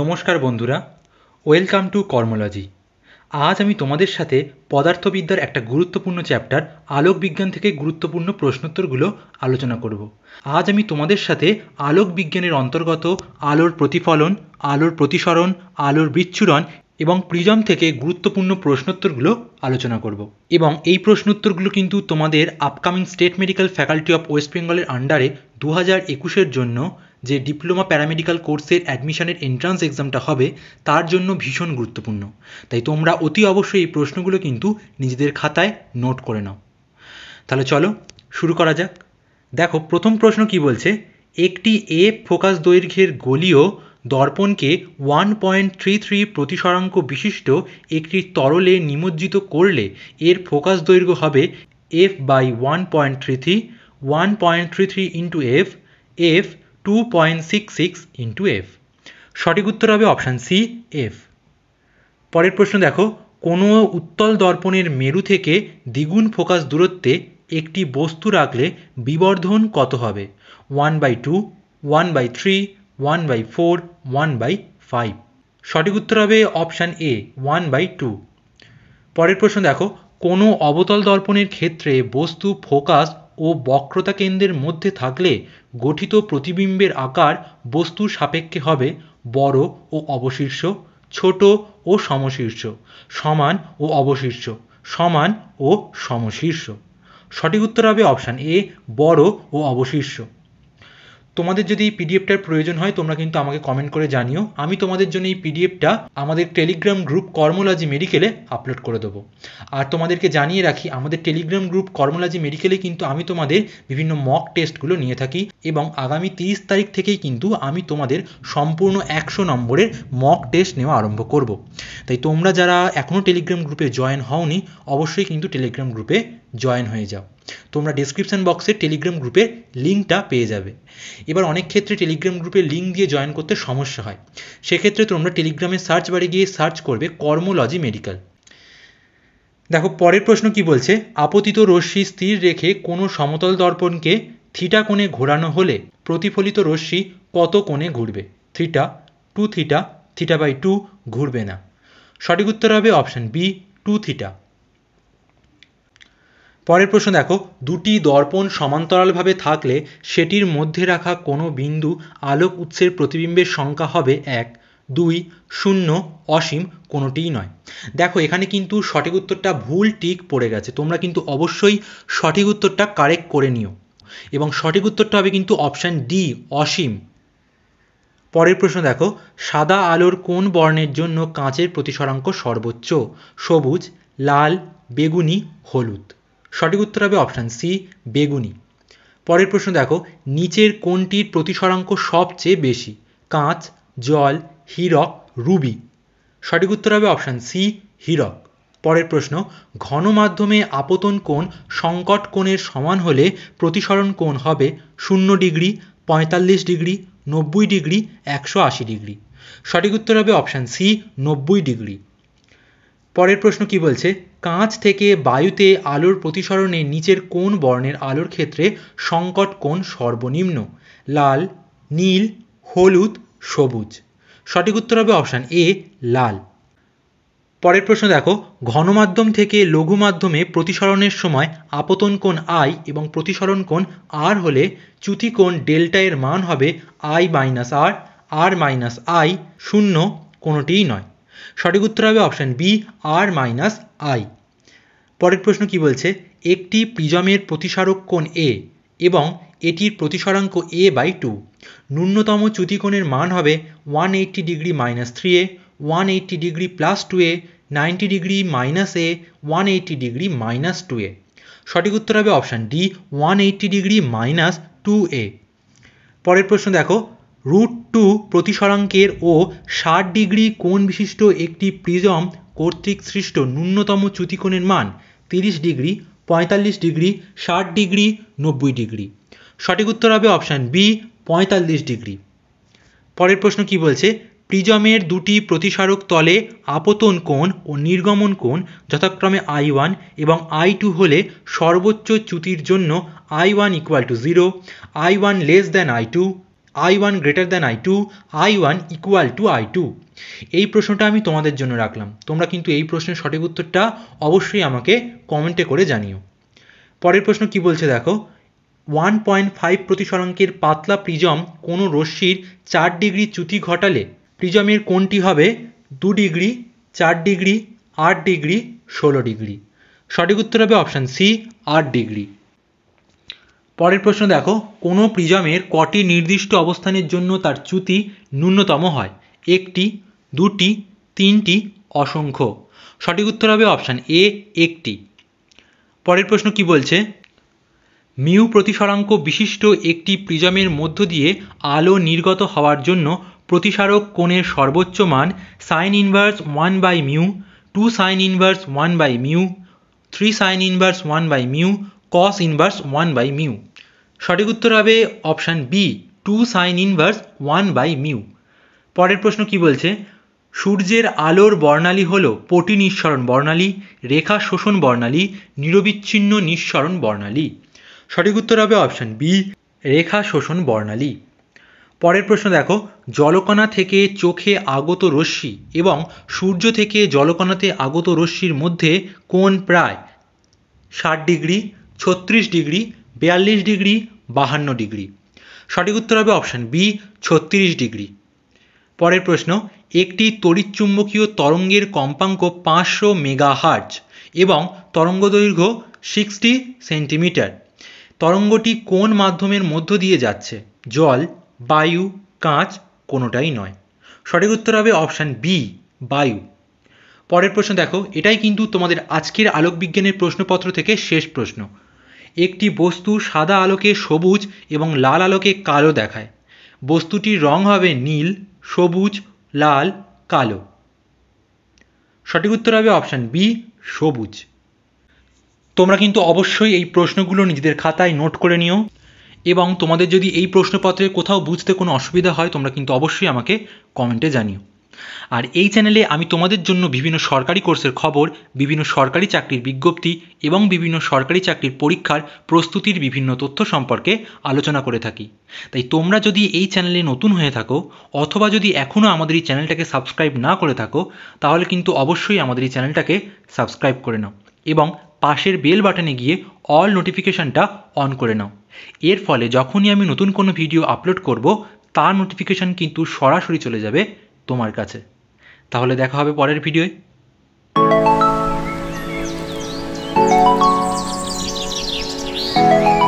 নমস্কার বন্ধুরা welcome to কর্মোলজি আজ আমি তোমাদের সাথে পদার্থবিদ্যার একটা গুরুত্বপূর্ণ চ্যাপ্টার আলোক বিজ্ঞান থেকে গুরুত্বপূর্ণ প্রশ্নোত্তরগুলো আলোচনা করব আজ আমি তোমাদের সাথে আলোক বিজ্ঞানের অন্তর্গত আলোর প্রতিফলন আলোর প্রতিসরণ আলোর বিচ্ছুরণ এবং প্রিজম থেকে গুরুত্বপূর্ণ প্রশ্নোত্তরগুলো আলোচনা করব এবং এই প্রশ্নোত্তরগুলো কিন্তু তোমাদের upcoming state medical faculty of West বেঙ্গলের আন্ডারে দু হাজার একুশের জন্য যে ডিপ্লোমা প্যারামেডিক্যাল কোর্সের অ্যাডমিশনের এন্ট্রান্স এক্সামটা হবে তার জন্য ভীষণ গুরুত্বপূর্ণ তাই তোমরা অতি অবশ্যই এই প্রশ্নগুলো কিন্তু নিজেদের খাতায় নোট করে নাও তাহলে চলো শুরু করা যাক দেখো প্রথম প্রশ্ন কি বলছে একটি এ ফোকাস দৈর্ঘ্যের গলিও দর্পণকে ওয়ান পয়েন্ট থ্রি থ্রি প্রতিসরাঙ্ক বিশিষ্ট একটি তরলে নিমজ্জিত করলে এর ফোকাস দৈর্ঘ্য হবে F by one point three three one point three three into F F two point six six into F সঠিক উত্তর হবে অপশান সি এফ পরের প্রশ্ন দেখো কোনো উত্তল দর্পণের মেরু থেকে দ্বিগুণ ফোকাস দূরত্বে একটি বস্তু রাখলে বিবর্ধন কত হবে one by two one by three one by four one by five সঠিক উত্তর হবে option A one by two পরের প্রশ্ন দেখো কোনো অবতল দর্পণের ক্ষেত্রে বস্তু ফোকাস ও বক্রতা কেন্দ্রের মধ্যে থাকলে গঠিত প্রতিবিম্বের আকার বস্তুর সাপেক্ষে হবে বড় ও অবশীর্ষ ছোট ও সমশীর্ষ সমান ও অবশীর্ষ সমান ও সমশীর্ষ সঠিক উত্তর হবে অপশান এ বড় ও অবশীর্ষ তোমাদের যদি এই পিডিএফটার প্রয়োজন হয় তোমরা কিন্তু আমাকে কমেন্ট করে জানিও আমি তোমাদের জন্য এই পিডিএফটা আমাদের টেলিগ্রাম গ্রুপ কর্মোলজি মেডিকেলে আপলোড করে দেবো আর তোমাদেরকে জানিয়ে রাখি আমাদের টেলিগ্রাম গ্রুপ কর্মোলজি মেডিকেলে কিন্তু আমি তোমাদের বিভিন্ন মক টেস্টগুলো নিয়ে থাকি এবং আগামী তিরিশ তারিখ থেকেই কিন্তু আমি তোমাদের সম্পূর্ণ একশো নম্বরের মক টেস্ট নেওয়া আরম্ভ করব তাই তোমরা যারা এখনও টেলিগ্রাম গ্রুপে জয়েন হওনি অবশ্যই কিন্তু টেলিগ্রাম গ্রুপে জয়েন হয়ে যাও তোমরা ডিসক্রিপশান বক্সে টেলিগ্রাম গ্রুপের লিঙ্কটা পেয়ে যাবে এবার অনেক ক্ষেত্রে টেলিগ্রাম গ্রুপে লিঙ্ক দিয়ে জয়েন করতে সমস্যা হয় সেক্ষেত্রে তোমরা টেলিগ্রামে সার্চ বারে গিয়ে সার্চ করবে কর্মোলজি মেডিকেল দেখো পরের প্রশ্ন কি বলছে আপতিত রশ্মি স্থির রেখে কোনো সমতল দর্পণকে থিটা কোণে ঘোরানো হলে প্রতিফলিত রশ্মি কত কোণে ঘুরবে theta two theta theta by two ঘুরবে না সঠিক উত্তর হবে অপশান বি টু থিটা পরের প্রশ্ন দেখো দুটি দর্পণ সমান্তরালভাবে থাকলে সেটির মধ্যে রাখা কোনো বিন্দু আলোক উৎসের প্রতিবিম্বের সংখ্যা হবে এক দুই শূন্য অসীম কোনোটিই নয় দেখো এখানে কিন্তু সঠিক উত্তরটা ভুল টিক পড়ে গেছে তোমরা কিন্তু অবশ্যই সঠিক উত্তরটা কারেক্ট করে নিও এবং সঠিক উত্তরটা হবে কিন্তু অপশান ডি অসীম পরের প্রশ্ন দেখো সাদা আলোর কোন বর্ণের জন্য কাঁচের প্রতিসরাঙ্ক সর্বোচ্চ সবুজ লাল বেগুনি হলুদ সঠিক উত্তর হবে অপশান সি বেগুনি পরের প্রশ্ন দেখো নিচের কোনটির প্রতিসরাঙ্ক সবচেয়ে বেশি কাঁচ জল হীরক রুবি সঠিক উত্তর হবে অপশান সি হীরক পরের প্রশ্ন ঘন মাধ্যমে আপতন কোণ সংকট কোণের সমান হলে প্রতিসরণ কোণ হবে শূন্য ডিগ্রি পঁয়তাল্লিশ ডিগ্রি নব্বই ডিগ্রি একশো আশি ডিগ্রি সঠিক উত্তর হবে অপশান সি নব্বই ডিগ্রি পরের প্রশ্ন কি বলছে কাঁচ থেকে বায়ুতে আলোর প্রতিসরণে নিচের কোন বর্ণের আলোর ক্ষেত্রে সংকট কোন সর্বনিম্ন লাল নীল হলুদ সবুজ সঠিক উত্তর হবে অপশান এ লাল পরের প্রশ্ন দেখো ঘনমাধ্যম থেকে লঘু মাধ্যমে প্রতিসরণের সময় আপতন কোণ আই এবং প্রতিসরণ কোণ আর হলে চ্যুতি কোণ ডেল্টা এর মান হবে I minus R R minus I শূন্য কোনোটিই নয় সঠিক উত্তর হবে option B R minus I পরের প্রশ্ন কি বলছে একটি প্রিজমের প্রতিসারক কোণ এ এবং এটির প্রতিসরাঙ্ক এ বাই টু ন্যূনতম চ্যুতিকোণের মান হবে one eighty degree minus three A one eighty degree plus two A ninety degree minus A one eighty degree minus two A সঠিক উত্তর হবে option D one eighty degree minus two A পরের প্রশ্ন দেখো রুট টু প্রতিসরাঙ্কের ও ষাট degree কোণ বিশিষ্ট একটি প্রিজম কর্তৃক সৃষ্ট ন্যূনতম চ্যুতিকোণের মান তিরিশ ডিগ্রি পঁয়তাল্লিশ ডিগ্রি ষাট ডিগ্রি নব্বই ডিগ্রি সঠিক উত্তর হবে অপশান বি পঁয়তাল্লিশ ডিগ্রি পরের প্রশ্ন কি বলছে প্রিজমের দুটি প্রতিসারক তলে আপতন কোণ ও নির্গমন কোণ যথাক্রমে আই ওয়ান এবং আই টু হলে সর্বোচ্চ চ্যুতির জন্য I one equal to zero I one less than I two I one greater than I two I one equal to I two এই প্রশ্নটা আমি তোমাদের জন্য রাখলাম তোমরা কিন্তু এই প্রশ্নের সঠিক উত্তরটা অবশ্যই আমাকে কমেন্টে করে জানিও পরের প্রশ্ন কি বলছে দেখো ওয়ান পয়েন্ট ফাইভ প্রতিসরাঙ্কের পাতলা প্রিজম কোনো রশ্মির চার ডিগ্রি চ্যুতি ঘটালে প্রিজমের কোণটি হবে দু ডিগ্রি চার ডিগ্রি আট ডিগ্রি ষোলো ডিগ্রি সঠিক উত্তর হবে অপশান সি আট ডিগ্রি পরের প্রশ্ন দেখো কোনো প্রিজমের কটি নির্দিষ্ট অবস্থানের জন্য তার চ্যুতি ন্যূনতম হয় একটি দুটি তিনটি অসংখ্য সঠিক উত্তর হবে অপশান এ একটি পরের প্রশ্ন কি বলছে মিউ প্রতিসরাঙ্ক বিশিষ্ট একটি প্রিজমের মধ্য দিয়ে আলো নির্গত হওয়ার জন্য প্রতিসারক কোণের সর্বোচ্চ মান sine inverse one by mu two sine inverse one by mu three sine inverse one by mu cos inverse one by mu সঠিক উত্তর হবে option B two sine inverse one by mu পরের প্রশ্ন কি বলছে সূর্যের আলোর বর্ণালী হল পটি নিঃসরণ বর্ণালী রেখা শোষণ বর্ণালী নিরবিচ্ছিন্ন নিঃসরণ বর্ণালী সঠিক উত্তর হবে অপশান বি রেখা শোষণ বর্ণালী পরের প্রশ্ন দেখো জলকণা থেকে চোখে আগত রশ্মি এবং সূর্য থেকে জলকণাতে আগত রশ্মির মধ্যে কোন প্রায় ষাট ডিগ্রি ছত্রিশ ডিগ্রি বিয়াল্লিশ ডিগ্রি বাহান্ন ডিগ্রি সঠিক উত্তর হবে অপশান বি ছত্রিশ ডিগ্রি পরের প্রশ্ন একটি তড়িৎচুম্বকীয় তরঙ্গের কম্পাঙ্ক পাঁচশো মেগাহার্জ এবং তরঙ্গ দৈর্ঘ্য সিক্সটি সেন্টিমিটার তরঙ্গটি কোন মাধ্যমের মধ্য দিয়ে যাচ্ছে জল বায়ু কাঁচ কোনোটাই নয় সঠিক উত্তর হবে অপশান বি বায়ু পরের প্রশ্ন দেখো এটাই কিন্তু তোমাদের আজকের আলোকবিজ্ঞানের প্রশ্নপত্র থেকে শেষ প্রশ্ন একটি বস্তু সাদা আলোকে সবুজ এবং লাল আলোকে কালো দেখায় বস্তুটির রং হবে নীল সবুজ লাল কালো সঠিক উত্তর হবে অপশান বি সবুজ তোমরা কিন্তু অবশ্যই এই প্রশ্নগুলো নিজেদের খাতায় নোট করে নিও এবং তোমাদের যদি এই প্রশ্নপত্রে কোথাও বুঝতে কোনো অসুবিধা হয় তোমরা কিন্তু অবশ্যই আমাকে কমেন্টে জানিও আর এই চ্যানেলে আমি তোমাদের জন্য বিভিন্ন সরকারি কোর্সের খবর বিভিন্ন সরকারি চাকরির বিজ্ঞপ্তি এবং বিভিন্ন সরকারি চাকরির পরীক্ষার প্রস্তুতির বিভিন্ন তথ্য সম্পর্কে আলোচনা করে থাকি তাই তোমরা যদি এই চ্যানেলে নতুন হয়ে থাকো অথবা যদি এখনও আমাদের এই চ্যানেলটাকে সাবস্ক্রাইব না করে থাকো তাহলে কিন্তু অবশ্যই আমাদের এই চ্যানেলটাকে সাবস্ক্রাইব করে নাও এবং পাশের বেল বাটনে গিয়ে অল নোটিফিকেশানটা অন করে নাও এর ফলে যখনই আমি নতুন কোনো ভিডিও আপলোড করব তার নোটিফিকেশান কিন্তু সরাসরি চলে যাবে তোমার কাছে তাহলে দেখা হবে পরের ভিডিওয়